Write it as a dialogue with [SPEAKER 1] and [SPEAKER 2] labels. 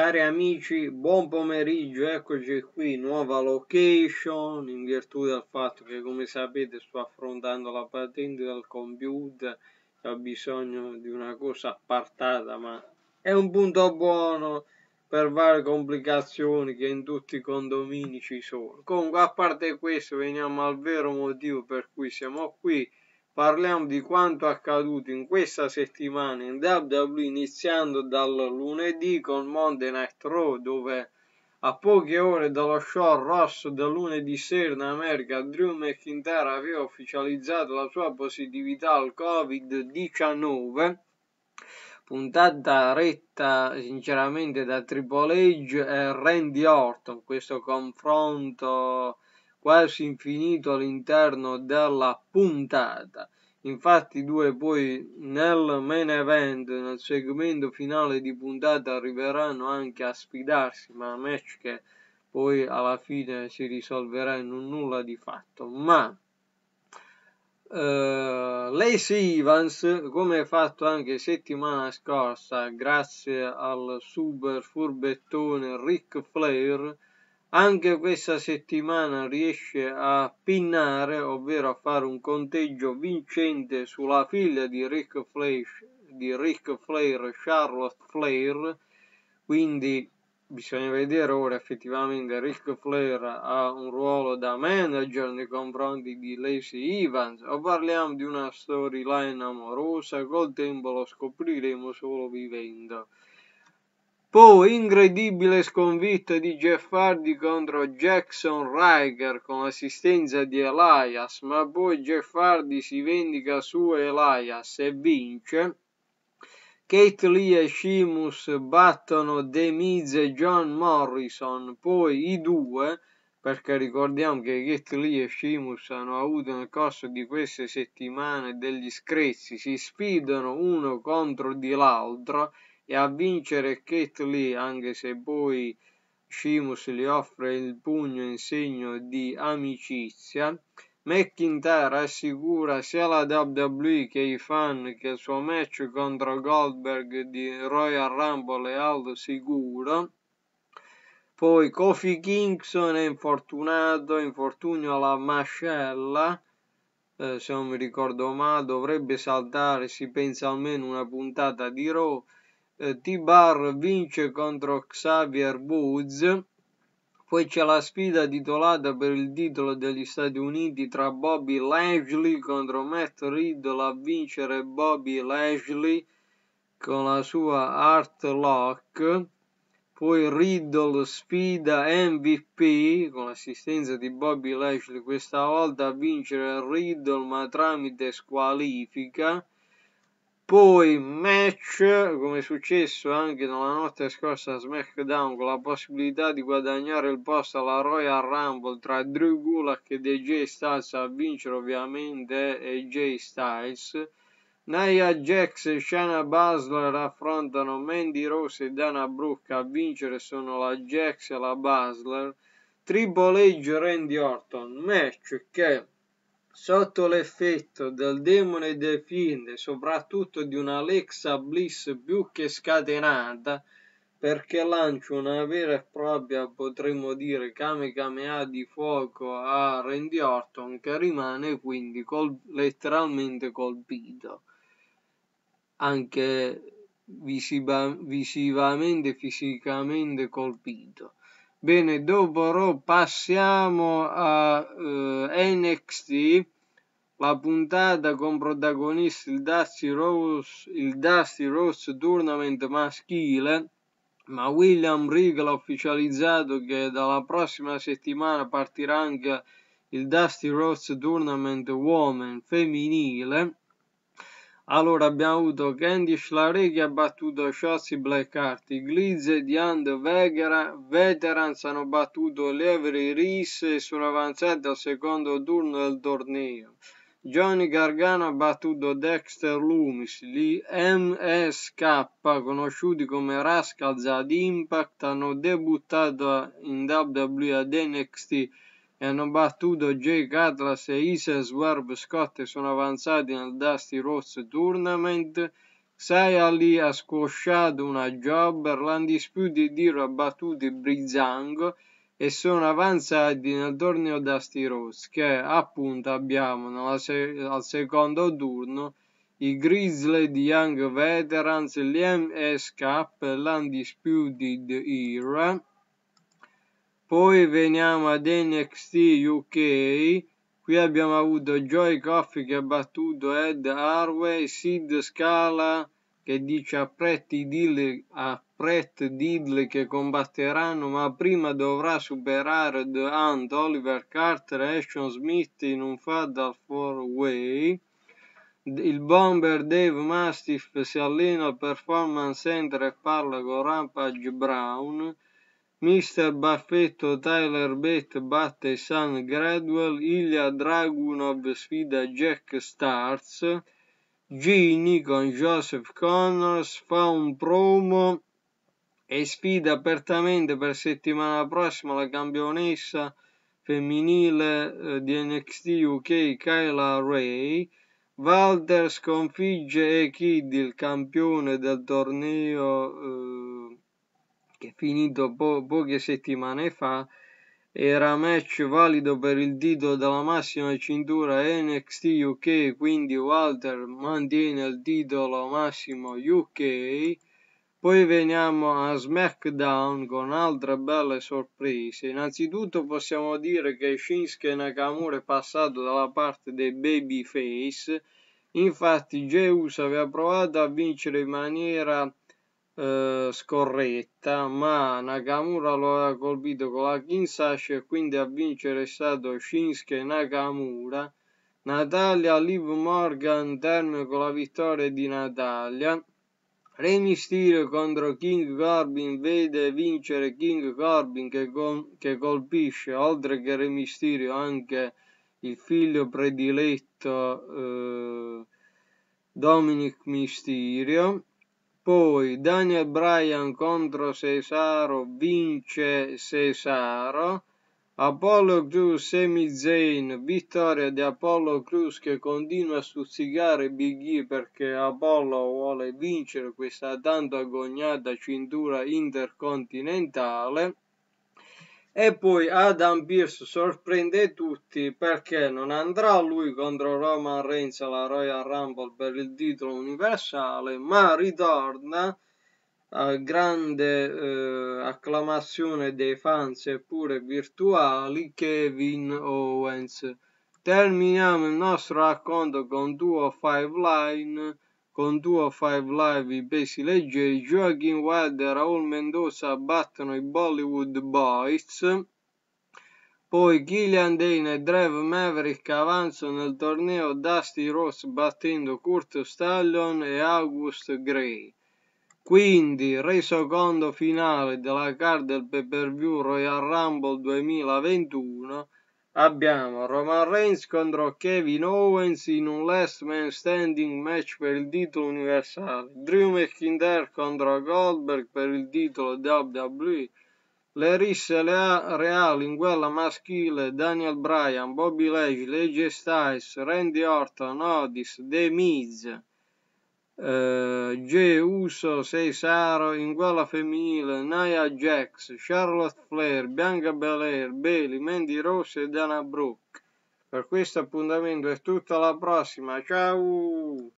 [SPEAKER 1] Cari amici, buon pomeriggio, eccoci qui, nuova location, in virtù del fatto che come sapete sto affrontando la patente del computer, ho bisogno di una cosa appartata, ma è un punto buono per varie complicazioni che in tutti i condomini ci sono. Comunque, a parte questo, veniamo al vero motivo per cui siamo qui parliamo di quanto accaduto in questa settimana in WWE iniziando dal lunedì con Monday Night Raw dove a poche ore dallo show rosso del lunedì sera in America Drew McIntyre aveva ufficializzato la sua positività al Covid-19 puntata retta sinceramente da Triple H e Randy Orton questo confronto quasi infinito all'interno della puntata. Infatti due poi nel main event, nel segmento finale di puntata, arriveranno anche a sfidarsi, ma match che poi alla fine si risolverà in un nulla di fatto. Ma Uh, Lacey Evans, come fatto anche settimana scorsa, grazie al super furbettone Ric Flair, anche questa settimana riesce a pinnare, ovvero a fare un conteggio vincente sulla figlia di Ric Flair, di Ric Flair Charlotte Flair, quindi bisogna vedere ora effettivamente Ric Flair ha un ruolo da manager nei confronti di Lacey Evans o parliamo di una storyline amorosa, col tempo lo scopriremo solo vivendo. Poi incredibile sconfitta di Jeff Hardy contro Jackson Riker con l'assistenza di Elias, ma poi Jeff Hardy si vendica su Elias e vince. Kate Lee e Sheamus battono The Miz e John Morrison, poi i due, perché ricordiamo che Kate Lee e Sheamus hanno avuto nel corso di queste settimane degli screzi, si sfidano uno contro di l'altro e a vincere Kate Lee anche se poi Sheamus gli offre il pugno in segno di amicizia. McIntyre assicura sia la WWE che i fan che il suo match contro Goldberg di Royal Rumble è alto sicuro. Poi Kofi Kingston è infortunato, infortunio alla mascella. Eh, se non mi ricordo male, dovrebbe saltare, si pensa almeno una puntata di Raw eh, T-Bar vince contro Xavier Woods. Poi c'è la sfida titolata per il titolo degli Stati Uniti tra Bobby Lashley contro Matt Riddle a vincere Bobby Lashley con la sua Art Lock. Poi Riddle sfida MVP con l'assistenza di Bobby Lashley questa volta a vincere Riddle ma tramite squalifica poi match come è successo anche nella notte scorsa a SmackDown con la possibilità di guadagnare il posto alla Royal Rumble tra Drew Gulak e DJ Styles a vincere ovviamente AJ Styles Nia Jax e Shana Basler affrontano Mandy Rose e Dana Brooke a vincere sono la Jax e la Basler Triple H Randy Orton match che sotto l'effetto del demone del fine, soprattutto di una Alexa Bliss più che scatenata, perché lancia una vera e propria, potremmo dire, Kamehameha di fuoco a Randy Orton, che rimane quindi col letteralmente colpito. Anche visivamente, fisicamente colpito Bene, dopo Raw passiamo a eh, NXT, la puntata con protagonista il Dusty Rose, il Dusty Rose Tournament maschile, ma William Regal ha ufficializzato che dalla prossima settimana partirà anche il Dusty Rose Tournament Woman femminile allora abbiamo avuto Candy Schlare che ha battuto Chelsea Black Art, e Diane Vegera, Veterans hanno battuto Levery Rees e sono avanzati al secondo turno del torneo. Johnny Gargano ha battuto Dexter Loomis, gli MSK, conosciuti come Rascals ad Impact, hanno debuttato in WWE ad NXT e hanno battuto Jake Atlas e Isa Swarb Scott e sono avanzati nel Dusty Rose Tournament. Xayali ha squasciato una jobber, l'Undisputed Diro ha battuto Brizango e sono avanzati nel torneo Dusty Rose che appunto abbiamo se- al secondo turno i Grizzly di Young Veterans, gli MS Cup, l'Undisputed Era poi veniamo ad NXT UK, qui abbiamo avuto Joy Coffey che ha battuto Ed Harway, Sid Scala che dice a Brett Diddley, che combatteranno, ma prima dovrà superare The Hunt, Oliver Carter e Ashton Smith in un Fatal 4-Way. Il bomber Dave Mastiff si allena al Performance Center e parla con Rampage Brown. Mr. Baffetto Tyler Bate batte Sam Gradwell, Ilya Dragunov sfida Jack Stars, Genie con Joseph Connors fa un promo e sfida apertamente per settimana prossima la campionessa femminile eh, di NXT UK Kyla Ray. Walter sconfigge E. Kid, il campione del torneo eh, finito po- poche settimane fa, era match valido per il titolo della massima cintura NXT UK, quindi Walter mantiene il titolo massimo UK. Poi veniamo a SmackDown con altre belle sorprese. Innanzitutto possiamo dire che Shinsuke Nakamura è passato dalla parte dei babyface. Infatti Zeus aveva provato a vincere in maniera eh, scorretta, ma Nakamura lo aveva colpito con la Kinsashi e quindi a vincere è stato Shinsuke Nakamura. Natalia Liv Morgan termina con la vittoria di Natalia. Re Mysterio contro King Corbin vede vincere King Corbin che, col- che colpisce oltre che Re Mysterio anche il figlio prediletto eh, Dominic Mysterio poi Daniel Bryan contro Cesaro vince Cesaro. Apollo Cruz, semi Zayn, vittoria di Apollo Cruz che continua a stuzzicare Big E perché Apollo vuole vincere questa tanto agognata cintura intercontinentale. E poi Adam Pierce sorprende tutti perché non andrà lui contro Roman Reigns alla Royal Rumble per il titolo universale, ma ritorna a eh, grande eh, acclamazione dei fans eppure virtuali, Kevin Owens. Terminiamo il nostro racconto con due five line con duo Five Live i pesi leggeri, Joaquin Wilde e Raul Mendoza battono i Bollywood Boys, poi Gillian Dane e Dreve Maverick avanzano nel torneo Dusty Ross battendo Kurt Stallion e August Gray. Quindi, reso conto finale della card del pay per view Royal Rumble 2021, abbiamo Roman Reigns contro Kevin Owens in un last man standing match per il titolo universale, Drew McIntyre contro Goldberg per il titolo WWE, le risse reali in quella maschile Daniel Bryan, Bobby Lashley, AJ Styles, Randy Orton, Otis, The Miz eh, Jay Uso, Cesaro, in guala femminile, Nia Jax, Charlotte Flair, Bianca Belair, Bailey, Mandy Rose e Dana Brooke. Per questo appuntamento è tutto, alla prossima, ciao!